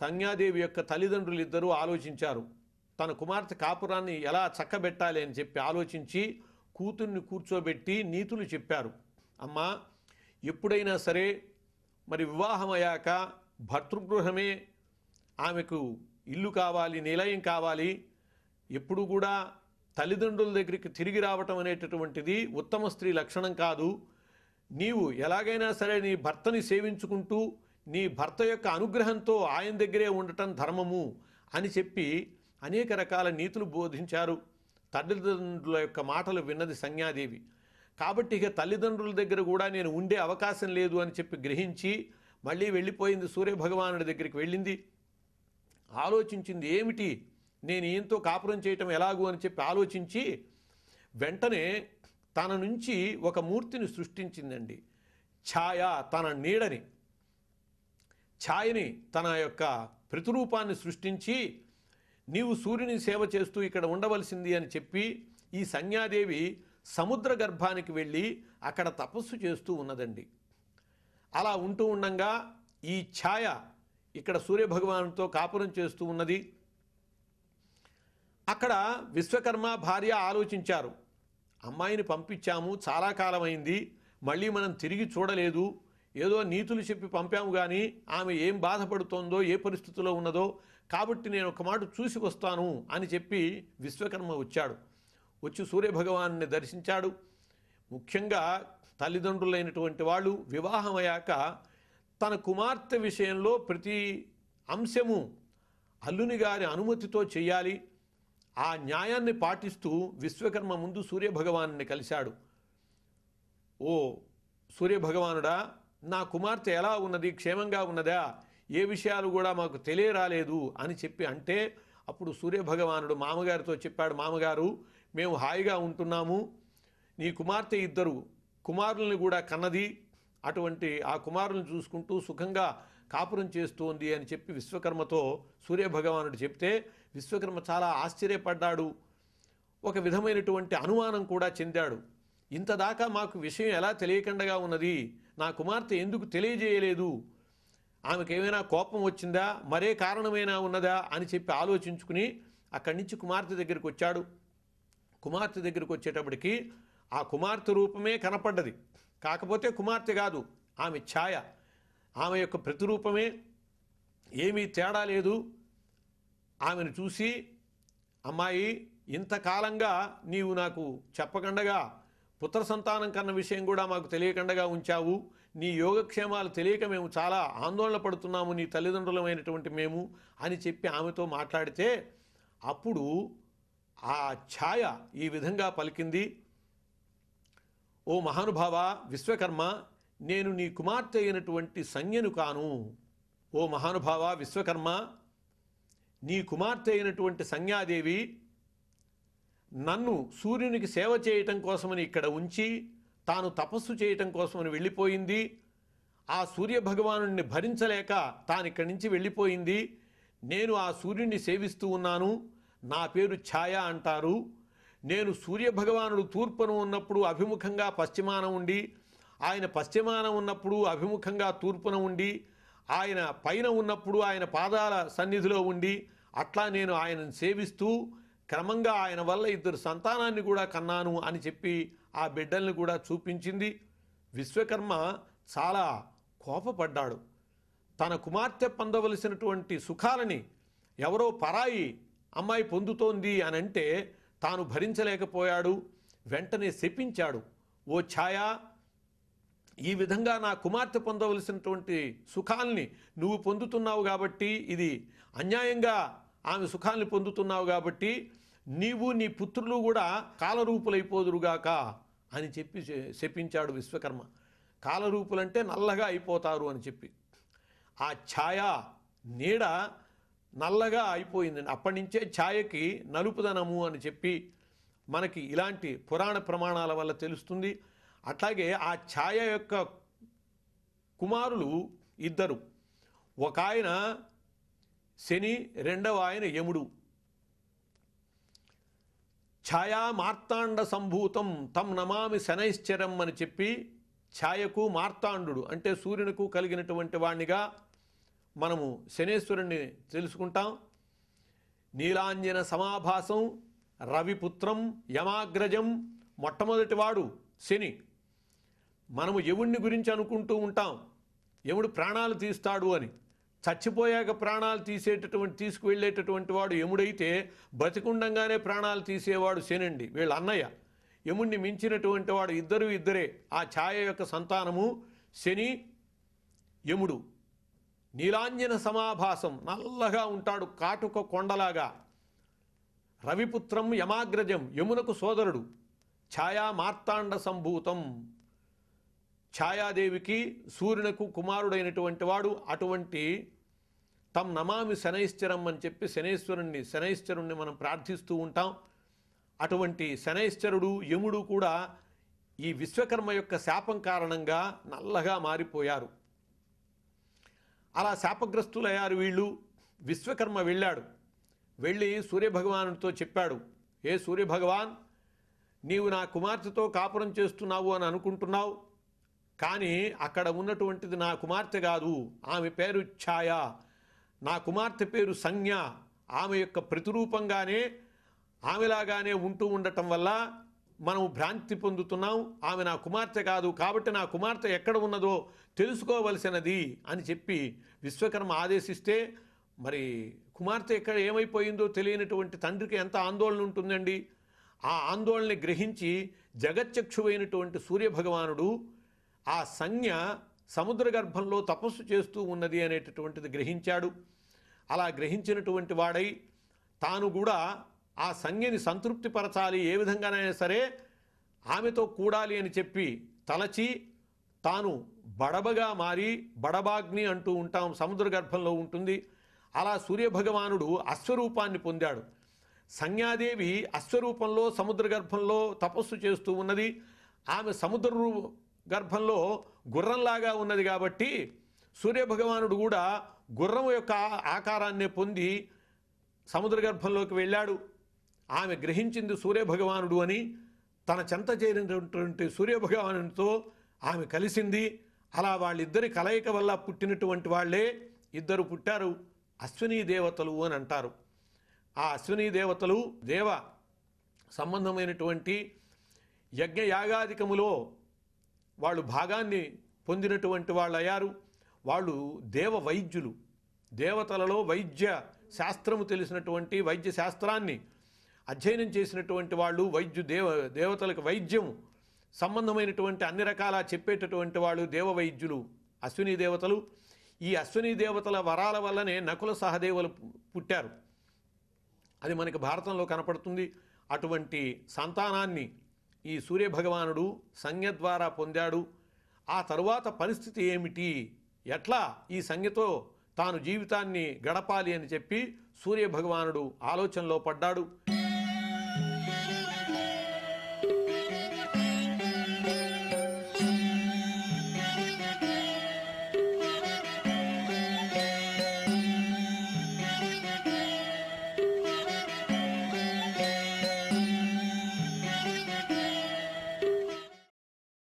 సంజ్ఞాదేవి యొక్క తల్లిదండ్రులు ఇద్దరూ ఆలోచించారు తన కుమార్తె కాపురాన్ని ఎలా చక్కబెట్టాలి అని చెప్పి ఆలోచించి కూతుర్ని కూర్చోబెట్టి నీతులు చెప్పారు అమ్మా ఎప్పుడైనా సరే మరి వివాహమయ్యాక భర్తృగృహమే ఆమెకు ఇల్లు కావాలి నిలయం కావాలి ఎప్పుడు కూడా తల్లిదండ్రుల దగ్గరికి తిరిగి రావటం అనేటటువంటిది ఉత్తమ స్త్రీ లక్షణం కాదు నీవు ఎలాగైనా సరే నీ భర్తని సేవించుకుంటూ నీ భర్త యొక్క అనుగ్రహంతో ఆయన దగ్గరే ఉండటం ధర్మము అని చెప్పి అనేక రకాల నీతులు బోధించారు తల్లిదండ్రుల యొక్క మాటలు విన్నది సంజ్ఞాదేవి కాబట్టి ఇక తల్లిదండ్రుల దగ్గర కూడా నేను ఉండే అవకాశం లేదు అని చెప్పి గ్రహించి మళ్ళీ వెళ్ళిపోయింది సూర్యభగవానుడి దగ్గరికి వెళ్ళింది ఆలోచించింది ఏమిటి నేను ఈయంతో కాపురం చేయటం ఎలాగూ అని చెప్పి ఆలోచించి వెంటనే తన నుంచి ఒక మూర్తిని సృష్టించిందండి ఛాయ తన నీడని ఛాయని తన యొక్క ప్రతిరూపాన్ని సృష్టించి నీవు సూర్యుని సేవ చేస్తూ ఇక్కడ ఉండవలసింది అని చెప్పి ఈ సంజ్ఞాదేవి సముద్ర గర్భానికి వెళ్ళి అక్కడ తపస్సు చేస్తూ ఉన్నదండి అలా ఉంటూ ఉండగా ఈ ఛాయ ఇక్కడ సూర్యభగవానుతో కాపురం చేస్తూ ఉన్నది అక్కడ విశ్వకర్మ భార్య ఆలోచించారు అమ్మాయిని పంపించాము చాలా కాలమైంది మళ్ళీ మనం తిరిగి చూడలేదు ఏదో నీతులు చెప్పి పంపాము కానీ ఆమె ఏం బాధపడుతోందో ఏ పరిస్థితిలో ఉన్నదో కాబట్టి నేను ఒక మాట చూసి వస్తాను అని చెప్పి విశ్వకర్మ వచ్చాడు వచ్చి సూర్యభగవాన్ని దర్శించాడు ముఖ్యంగా తల్లిదండ్రులైనటువంటి వాళ్ళు వివాహమయ్యాక తన కుమార్తె విషయంలో ప్రతి అంశము అల్లుని గారి అనుమతితో చేయాలి ఆ న్యాయాన్ని పాటిస్తూ విశ్వకర్మ ముందు సూర్యభగవాన్ని కలిశాడు ఓ సూర్యభగవానుడా నా కుమార్తె ఎలా ఉన్నది క్షేమంగా ఉన్నదా ఏ విషయాలు కూడా మాకు తెలియరాలేదు అని చెప్పి అంటే అప్పుడు సూర్యభగవానుడు మామగారితో చెప్పాడు మామగారు మేము హాయిగా ఉంటున్నాము నీ కుమార్తె ఇద్దరు కుమారుల్ని కూడా కన్నది అటువంటి ఆ కుమారుల్ని చూసుకుంటూ సుఖంగా కాపురం చేస్తోంది అని చెప్పి విశ్వకర్మతో సూర్యభగవానుడు చెప్తే విశ్వకర్మ చాలా ఆశ్చర్యపడ్డాడు ఒక విధమైనటువంటి అనుమానం కూడా చెందాడు ఇంతదాకా మాకు విషయం ఎలా తెలియకుండా ఉన్నది నా కుమార్తె ఎందుకు తెలియజేయలేదు ఆమెకు ఏమైనా కోపం వచ్చిందా మరే కారణమైనా ఉన్నదా అని చెప్పి ఆలోచించుకుని అక్కడి నుంచి కుమార్తె దగ్గరికి వచ్చాడు కుమార్తె దగ్గరికి వచ్చేటప్పటికి ఆ కుమార్తె రూపమే కనపడ్డది కాకపోతే కుమార్తె కాదు ఆమె ఛాయ ఆమె యొక్క ప్రతిరూపమే ఏమీ తేడా లేదు ఆమెను చూసి అమ్మాయి ఇంతకాలంగా నీవు నాకు చెప్పకుండగా పుత్ర సంతానం కన్న విషయం కూడా మాకు తెలియకుండగా ఉంచావు నీ యోగక్షేమాలు తెలియక మేము చాలా ఆందోళన పడుతున్నాము నీ తల్లిదండ్రులమైనటువంటి మేము అని చెప్పి ఆమెతో మాట్లాడితే అప్పుడు ఆ ఛాయ ఈ విధంగా పలికింది ఓ మహానుభావ విశ్వకర్మ నేను నీ కుమార్తె అయినటువంటి సంజ్ఞను కాను ఓ మహానుభావ విశ్వకర్మ నీ కుమార్తె అయినటువంటి సంజ్ఞాదేవి నన్ను సూర్యునికి సేవ చేయటం కోసమని ఇక్కడ ఉంచి తాను తపస్సు చేయటం కోసమని వెళ్ళిపోయింది ఆ సూర్య భగవాను భరించలేక తాను ఇక్కడి నుంచి వెళ్ళిపోయింది నేను ఆ సూర్యుడిని సేవిస్తూ ఉన్నాను నా పేరు ఛాయ అంటారు నేను సూర్య భగవానుడు తూర్పును ఉన్నప్పుడు అభిముఖంగా పశ్చిమాన ఉండి ఆయన పశ్చిమాన ఉన్నప్పుడు అభిముఖంగా తూర్పున ఉండి ఆయన పైన ఉన్నప్పుడు ఆయన పాదాల సన్నిధిలో ఉండి అట్లా నేను ఆయనను సేవిస్తూ క్రమంగా ఆయన వల్ల ఇద్దరు సంతానాన్ని కూడా కన్నాను అని చెప్పి ఆ బిడ్డల్ని కూడా చూపించింది విశ్వకర్మ చాలా కోపపడ్డాడు తన కుమార్తె పొందవలసినటువంటి సుఖాలని ఎవరో పరాయి అమ్మాయి పొందుతోంది అని అంటే తాను భరించలేకపోయాడు వెంటనే శపించాడు ఓ ఛాయ ఈ విధంగా నా కుమార్తె పొందవలసినటువంటి సుఖాల్ని నువ్వు పొందుతున్నావు కాబట్టి ఇది అన్యాయంగా ఆమె సుఖాన్ని పొందుతున్నావు కాబట్టి నీవు నీ పుత్రులు కూడా కాలరూపులైపోదురుగాక అని చెప్పి శపించాడు విశ్వకర్మ కాలరూపులంటే నల్లగా అయిపోతారు అని చెప్పి ఆ ఛాయ నీడ నల్లగా అయిపోయింది అప్పటి నుంచే ఛాయకి నలుపుదనము అని చెప్పి మనకి ఇలాంటి పురాణ ప్రమాణాల వల్ల తెలుస్తుంది అట్లాగే ఆ ఛాయ యొక్క కుమారులు ఇద్దరు ఒక ఆయన శని రెండవ ఆయన యముడు ఛాయా మార్తాండ సంభూతం తమ్ నమామి శనైశ్చరం అని చెప్పి ఛాయకు మార్తాండు అంటే సూర్యునికు కలిగినటువంటి వాణ్ణిగా మనము శనేశ్వరుణ్ణి తెలుసుకుంటాం నీలాంజన సమాభాసం రవిపుత్రం యమాగ్రజం మొట్టమొదటివాడు శని మనము యముడిని గురించి అనుకుంటూ ఉంటాం యముడు ప్రాణాలు తీస్తాడు అని చచ్చిపోయాక ప్రాణాలు తీసేటటువంటి తీసుకువెళ్ళేటటువంటి వాడు యముడైతే బ్రతికుండంగానే ప్రాణాలు తీసేవాడు శనండి వీళ్ళ అన్నయ్య యముడిని మించినటువంటి వాడు ఇద్దరు ఇద్దరే ఆ ఛాయ యొక్క సంతానము శని యముడు నీలాంజన సమాభాసం నల్లగా ఉంటాడు కాటుక కొండలాగా రవిపుత్రం యమాగ్రజం యమునకు సోదరుడు ఛాయా మార్తాండ సంభూతం ఛాయాదేవికి సూర్యునకు కుమారుడైనటువంటి వాడు అటువంటి తమ్ నమామి శనైశ్చరం అని చెప్పి శనైశ్వరుణ్ణి శనైశ్చరుణ్ణి మనం ప్రార్థిస్తూ ఉంటాం అటువంటి శనైశ్చరుడు యముడు కూడా ఈ విశ్వకర్మ యొక్క శాపం కారణంగా నల్లగా మారిపోయారు అలా శాపగ్రస్తులయ్యారు వీళ్ళు విశ్వకర్మ వెళ్ళాడు వెళ్ళి సూర్యభగవానుడితో చెప్పాడు ఏ సూర్యభగవాన్ నీవు నా కుమార్తెతో కాపురం చేస్తున్నావు అని అనుకుంటున్నావు కానీ అక్కడ ఉన్నటువంటిది నా కుమార్తె కాదు ఆమె పేరు ఛాయ నా కుమార్తె పేరు సంజ్ఞ ఆమె యొక్క ప్రతిరూపంగానే ఆమెలాగానే ఉంటూ ఉండటం వల్ల మనం భ్రాంతి పొందుతున్నాం ఆమె నా కుమార్తె కాదు కాబట్టి నా కుమార్తె ఎక్కడ ఉన్నదో తెలుసుకోవలసినది అని చెప్పి విశ్వకర్మ ఆదేశిస్తే మరి కుమార్తె ఎక్కడ ఏమైపోయిందో తెలియనటువంటి తండ్రికి ఎంత ఆందోళన ఉంటుందండి ఆ ఆందోళనని గ్రహించి జగచ్చక్షువైనటువంటి సూర్యభగవానుడు ఆ సంజ్ఞ సముద్ర గర్భంలో తపస్సు చేస్తూ ఉన్నది అనేటటువంటిది గ్రహించాడు అలా గ్రహించినటువంటి వాడై తాను కూడా ఆ సంజ్ఞని సంతృప్తిపరచాలి ఏ విధంగానైనా సరే ఆమెతో కూడాలి అని చెప్పి తలచి తాను బడబగా మారి బడబాగ్ని అంటూ ఉంటాం సముద్ర గర్భంలో ఉంటుంది అలా సూర్యభగవానుడు అశ్వరూపాన్ని పొందాడు సంజ్ఞాదేవి అశ్వరూపంలో సముద్ర గర్భంలో తపస్సు చేస్తూ ఉన్నది ఆమె సముద్ర గర్భంలో గుర్రంలాగా ఉన్నది కాబట్టి సూర్యభగవానుడు కూడా గుర్రం యొక్క ఆకారాన్ని పొంది సముద్ర గర్భంలోకి వెళ్ళాడు ఆమె గ్రహించింది సూర్యభగవానుడు అని తన చెంత చేరినటువంటి సూర్యభగవానుడితో ఆమె కలిసింది అలా వాళ్ళిద్దరి కలయిక వల్ల పుట్టినటువంటి వాళ్ళే ఇద్దరు పుట్టారు అశ్వినీ దేవతలు అని అంటారు ఆ అశ్వినీ దేవతలు దేవ సంబంధమైనటువంటి యజ్ఞయాగాదికములో వాళ్ళు భాగాన్ని పొందినటువంటి వాళ్ళు అయ్యారు వాళ్ళు దేవ వైద్యులు దేవతలలో వైద్య శాస్త్రము తెలిసినటువంటి వైద్య శాస్త్రాన్ని అధ్యయనం చేసినటువంటి వాళ్ళు వైద్యు దేవ దేవతలకు వైద్యం సంబంధమైనటువంటి అన్ని రకాల చెప్పేటటువంటి వాళ్ళు దేవ వైద్యులు అశ్విని దేవతలు ఈ అశ్విని దేవతల వరాల వల్లనే నకుల సహదేవులు పుట్టారు అది మనకి భారతంలో కనపడుతుంది అటువంటి సంతానాన్ని ఈ సూర్యభగవానుడు సంజ్ఞ ద్వారా పొందాడు ఆ తరువాత పరిస్థితి ఏమిటి ఎట్లా ఈ సంజ్ఞతో తాను జీవితాన్ని గడపాలి అని చెప్పి సూర్యభగవానుడు ఆలోచనలో పడ్డాడు